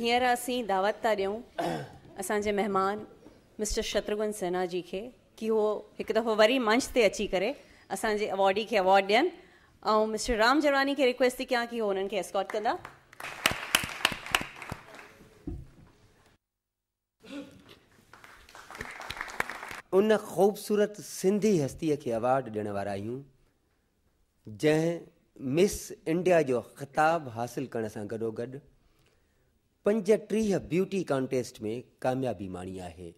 हींअर असीं दावत था ॾियूं असांजे महिमान मिस्टर शत्रुघ्न सिन्हा जी खे की उहो हिकु दफ़ो वरी मंच ते अची करे असांजे अवॉडी खे अवॉर्ड ॾियनि ऐं मिस्टर राम जरवानी खे रिक्वेस्ट थी कयां की उहो हुननि खे एस्कॉट कंदा उन ख़ूबसूरत सिंधी हस्तीअ खे अवॉर्ड ॾियण वारा आहियूं जंहिं मिस इंडिया जो ख़िताबु हासिलु करण सां गॾोगॾु पंज टीह ब्यूटी कॉन्टेस्ट में कामयाबी माणी आहे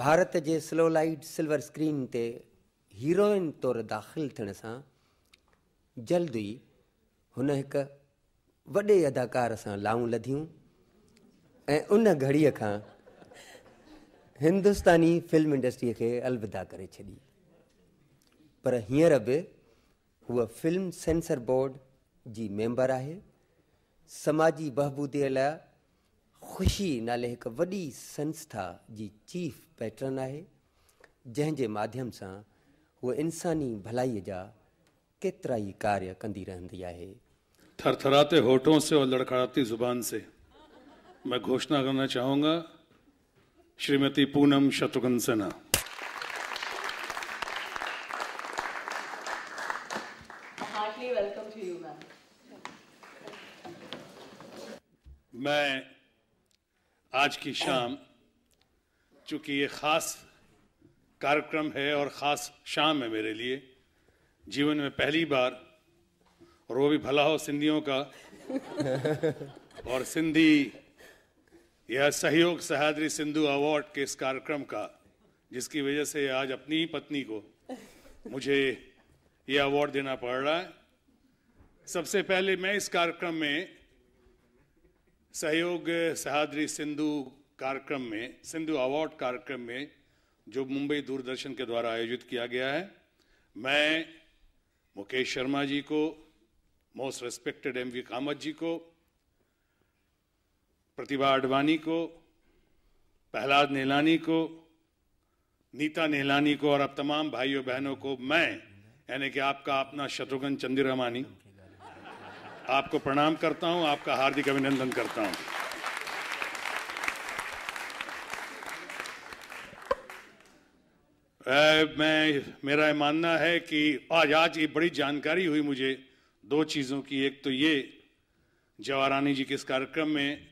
भारत जे स्लोलाइट सिल्वर स्क्रीन ते हीरोइन तौरु दाख़िल थियण सां जल्द ई हुन हिकु वॾे अदाकार सां लाहूं लधियूं ऐं उन घड़ीअ खां हिंदुस्तानी फिल्म इंडस्ट्रीअ खे अलविदा करे छॾी पर हींअर बि हूअ फिल्म सेंसर बोड जी मेंबर आहे समाजी बहबूद लाइ ख़ुशी नाले हिकु वॾी संस्था जी चीफ पैटर्न आहे जंहिंजे माध्यम सां हूअ इंसानी भलाईअ जा केतिरा ई कार्य कंदी रहंदी आहे थरथराते होठों से और लड़खड़ाती ज़ुबान से मैं घोषणा करना चाहूँगा श्रीमती पूनम शत्रुघ्न सिन्हा मैं आज की शाम चूंकि ये ख़ास कार्यक्रम है और ख़ास शाम है मेरे लिए जीवन में पहली बार और वो भी भला हो सिंधियों का और सिंधी यह सहयोग सहद्री सिंधु अवार्ड के इस कार्यक्रम का जिसकी वजह से आज अपनी ही पत्नी को मुझे ये अवार्ड देना पड़ रहा है सबसे पहले मैं इस कार्यक्रम में सहयोग सहाद्री सिंधु कार्यक्रम में सिंधु अवार्ड कार्यक्रम में जो मुंबई दूरदर्शन के द्वारा आयोजित किया गया है मैं मुकेश शर्मा जी को most respected M V Kamat ji को प्रतिभा आडवाणी को प्रहलाद नेलानी को नीता नेलानी को और अब तमाम भाइयों बहनों को मैं यानी कि आपका अपना शत्रुघ्न चंद्रमानी आपको प्रणाम करता हूं आपका हार्दिक अभिनंदन करता हूं ए, मैं मेरा मानना है कि आज आज ये बड़ी जानकारी हुई मुझे दो चीज़ों की एक तो ये जवाहरानी जी के इस कार्यक्रम में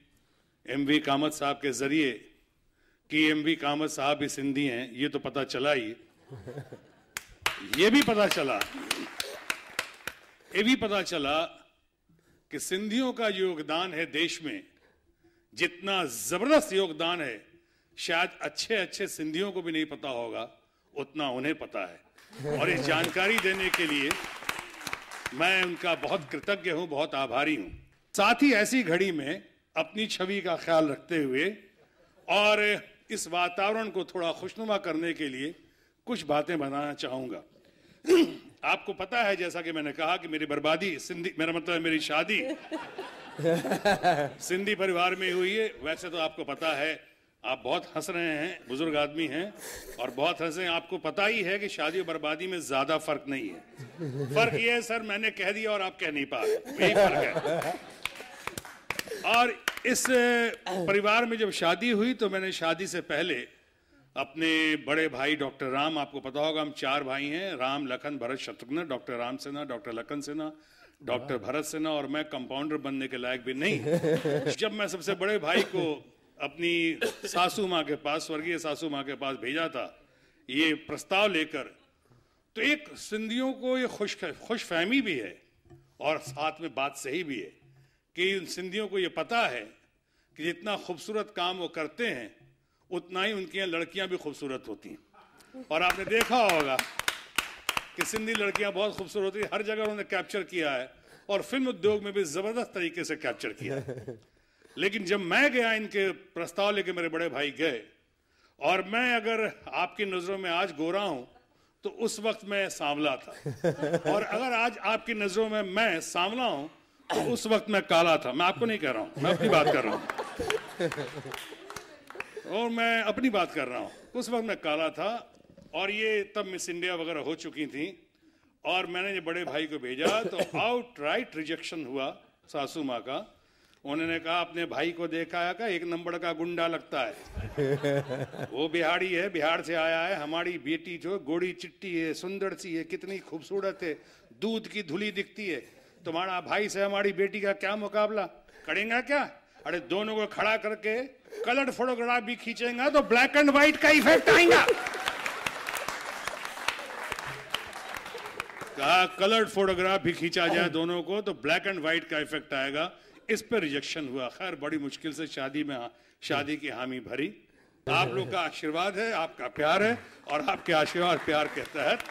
एम वी कामत साहब के ज़रिए कि एम वी कामत साहब भी सिंधी हैं ये तो पता चला ही ये भी पता चला ये भी पता चला कि सिंधियों का योगदान है देश में जितना जबरदस्त योगदान है शायद अच्छे अच्छे सिंधियों को भी नहीं पता होगा उतना उन्हें पता है और इस जानकारी देने के लिए मैं उनका बहुत कृतज्ञ हूं बहुत आभारी हूं साथ ही ऐसी घड़ी में अपनी छवि का ख्याल रखते हुए और इस वातावरण को थोड़ा खुशनुमा करने के लिए कुछ बातें बनाना चाहूंगा आपको पता है जैसा कि मैंने कहा कि मेरी बर्बादी सिंधी मेरा मतलब है मेरी शादी सिंधी परिवार में हुई है वैसे तो आपको पता है आप बहुत हंस रहे हैं बुजुर्ग आदमी हैं और बहुत हंसे आपको पता ही है कि शादी और बर्बादी में ज्यादा फर्क नहीं है फर्क ये है सर मैंने कह दिया और आप कह नहीं पा रहे यही फर्क है और इस परिवार में जब शादी हुई तो मैंने शादी से पहले अपने बड़े भाई डॉक्टर राम आपको पता होगा हम चार भाई हैं Ram Lakhan Bharat Shatrughan doctor Ram Sinha doctor Lakhan Sinha doctor Bharat Sinha और मैं कंपाउंडर बनने के लायक भी नहीं जब मैं सबसे बड़े भाई को अपनी सासू माँ के पास स्वर्गीय सासू माँ के पास भेजा था ये प्रस्ताव लेकर तो एक सिंधियों को ये खुश खुश फहमी भी है और साथ में बात सही भी है कि उन सिंधियों को ये पता है कि जितना खूबसूरत काम वो करते हैं उतना ही उनकी लड़कियां भी खूबसूरत होती हैं और आपने देखा होगा कि सिंधी लड़कियां बहुत खूबसूरत होती हर जगह उन्होंने कैप्चर किया है और फिल्म उद्योग में भी जबरदस्त तरीके से कैप्चर किया है लेकिन जब मैं गया इनके प्रस्ताव लेके मेरे बड़े भाई गए और मैं अगर आपकी नजरों में आज गोरा हूं तो उस वक्त मैं सांवला था और अगर आज आपकी नजरों में मैं सांवला हूं तो उस वक्त मैं काला था मैं आपको नहीं कह रहा हूं मैं अपनी बात कर रहा हूं और मैं अपनी बात कर रहा हूँ उस वक्त मैं काला था और ये तब मिस इंडिया वगैरह हो चुकी थी और मैंने ये बड़े भाई को भेजा तो आउट राइट रिजेक्शन हुआ सासू माँ का उन्होंने कहा अपने भाई को देखा है का एक नंबर का गुंडा लगता है वो बिहारी है बिहार से आया है हमारी बेटी जो गोड़ी चिट्टी है सुंदर सी है कितनी खूबसूरत है दूध की धुली दिखती है तुम्हारा भाई से हमारी बेटी का क्या मुकाबला करेंगे क्या अरे दोनों को खड़ा करके कलर्ड फोटोग्राफ भी खींचेगा तो ब्लैक एंड व्हाइट का इफेक्ट आएगा कहा कलर्ड फोटोग्राफ भी खींचा जाए दोनों को तो ब्लैक एंड व्हाइट का इफेक्ट आएगा इस पर रिजेक्शन हुआ खैर बड़ी मुश्किल से शादी में शादी की हामी भरी आप लोग का आशीर्वाद है आपका प्यार है और आपके आशीर्वाद प्यार के तहत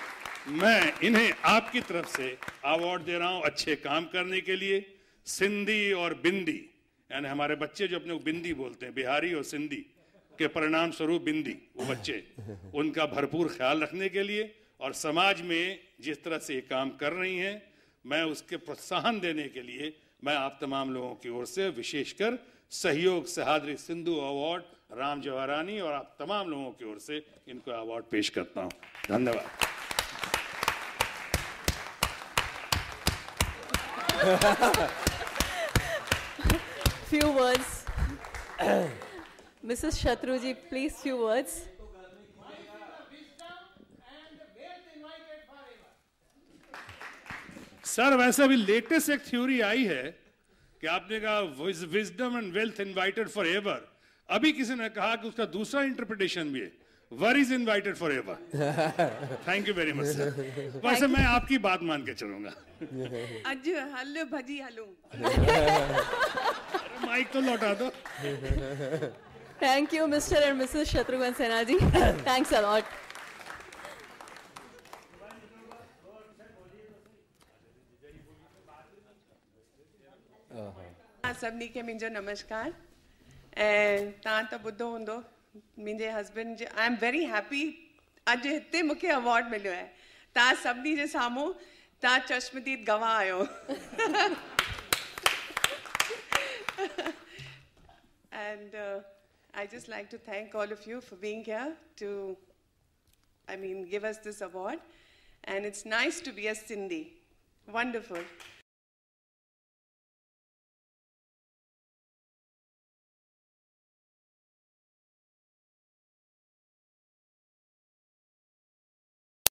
मैं इन्हें आपकी तरफ से अवार्ड दे रहा हूं अच्छे काम करने के लिए सिंधी और बिंदी यानी हमारे बच्चे जो अपने बिंदी बोलते हैं बिहारी और सिंधी के परिणाम स्वरूप बिंदी वो बच्चे उनका भरपूर ख्याल रखने के लिए और समाज में जिस तरह से ये काम कर रही हैं मैं उसके प्रोत्साहन देने के लिए मैं आप तमाम लोगों की ओर से विशेषकर सहयोग सहादरी सिंधु अवार्ड राम जवाहरानी और आप तमाम लोगों की ओर से इनको अवार्ड पेश करता हूँ धन्यवाद Ha ha ha! few words. Mrs. Shatruji, please, few words. Sir वैसे अभी लेटेस्ट एक थ्योरी आई है कि आपने कहा wisdom and wealth invited forever अभी किसी ने कहा कि उसका दूसरा इंटरप्रिटेशन भी है war is invited forever thank you very much sir वैसे मैं आपकी बात मान के चलूंगा अज हलो भजी हलो माइक तो लौटा दो thank you mister and Mrs Shatrughan Sinha ji thanks a lot सभी के मुझे नमस्कार ऐं तव्हां त तो होंद I हस्बैंड जे आई एम वेरी हैप्पी अॼु हिते मूंखे अवॉर्ड मिलियो आहे तव्हां सभिनी जे साम्हूं तव्हां चश्मदीद and uh, I just like to thank all of you for being here to, I mean, give us this award. And it's nice to be a Sindhi. Wonderful.